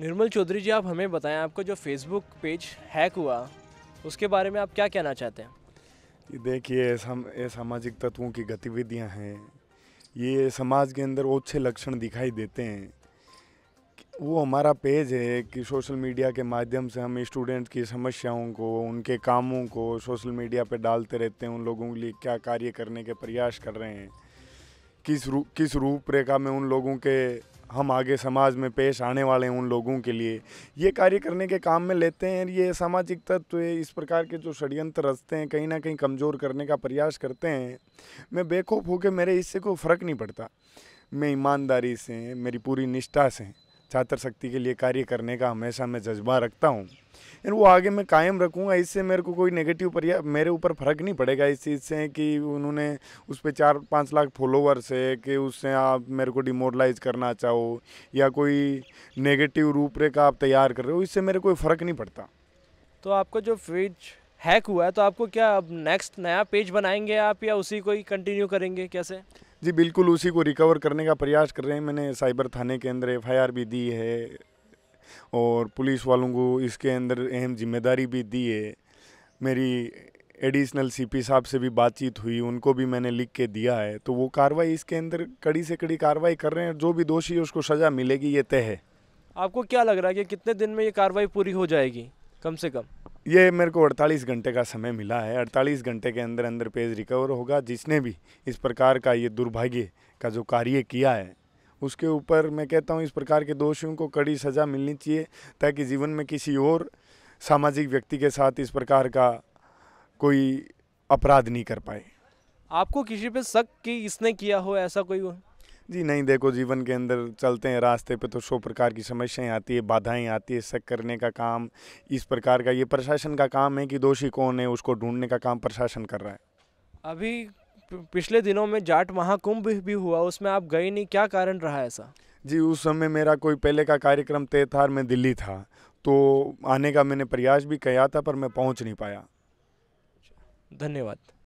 निर्मल चौधरी जी आप हमें बताएं आपका जो फेसबुक पेज हैक हुआ उसके बारे में आप क्या कहना चाहते हैं देखिए ये सामाजिक तत्वों की गतिविधियां हैं ये समाज के अंदर ओछे लक्षण दिखाई देते हैं वो हमारा पेज है कि सोशल मीडिया के माध्यम से हम स्टूडेंट की समस्याओं को उनके कामों को सोशल मीडिया पर डालते रहते हैं उन लोगों के लिए क्या कार्य करने के प्रयास कर रहे हैं किस रू किस रूपरेखा में उन लोगों के हम आगे समाज में पेश आने वाले हैं उन लोगों के लिए ये कार्य करने के काम में लेते हैं ये सामाजिक तत्व इस प्रकार के जो षड्यंत्र रचते हैं कहीं ना कहीं कमज़ोर करने का प्रयास करते हैं मैं बेखौफ होकर मेरे इससे कोई फ़र्क नहीं पड़ता मैं ईमानदारी से मेरी पूरी निष्ठा से छात्र शक्ति के लिए कार्य करने का हमेशा मैं जज्बा रखता हूँ और वो आगे मैं कायम रखूँगा इससे मेरे को कोई नेगेटिव पर मेरे ऊपर फ़र्क नहीं पड़ेगा इस चीज़ से कि उन्होंने उस पर चार पाँच लाख फॉलोवर्स है कि उससे आप मेरे को डिमोरलाइज करना चाहो या कोई नेगेटिव रूपरेखा आप तैयार कर रहे हो इससे मेरे कोई फ़र्क नहीं पड़ता तो आपका जो फेज हैक हुआ है तो आपको क्या अब नेक्स्ट नया पेज बनाएंगे आप या उसी को ही कंटिन्यू करेंगे कैसे जी बिल्कुल उसी को रिकवर करने का प्रयास कर रहे हैं मैंने साइबर थाने के अंदर एफ भी दी है और पुलिस वालों को इसके अंदर अहम जिम्मेदारी भी दी है मेरी एडिशनल सीपी साहब से भी बातचीत हुई उनको भी मैंने लिख के दिया है तो वो कार्रवाई इसके अंदर कड़ी से कड़ी कार्रवाई कर रहे हैं जो भी दोषी है उसको सज़ा मिलेगी ये तय है आपको क्या लग रहा है कि कितने दिन में ये कार्रवाई पूरी हो जाएगी कम से कम ये मेरे को 48 घंटे का समय मिला है 48 घंटे के अंदर अंदर पेज रिकवर होगा जिसने भी इस प्रकार का ये दुर्भाग्य का जो कार्य किया है उसके ऊपर मैं कहता हूँ इस प्रकार के दोषियों को कड़ी सज़ा मिलनी चाहिए ताकि जीवन में किसी और सामाजिक व्यक्ति के साथ इस प्रकार का कोई अपराध नहीं कर पाए आपको किसी पे शक कि इसने किया हो ऐसा कोई हो? जी नहीं देखो जीवन के अंदर चलते हैं रास्ते पे तो सौ प्रकार की समस्याएं आती है बाधाएं आती है शक करने का काम इस प्रकार का ये प्रशासन का काम है कि दोषी कौन है उसको ढूंढने का काम प्रशासन कर रहा है अभी पिछले दिनों में जाट महाकुंभ भी हुआ उसमें आप गए नहीं क्या कारण रहा ऐसा जी उस समय मेरा कोई पहले का कार्यक्रम तय था मैं दिल्ली था तो आने का मैंने प्रयास भी किया था पर मैं पहुँच नहीं पाया धन्यवाद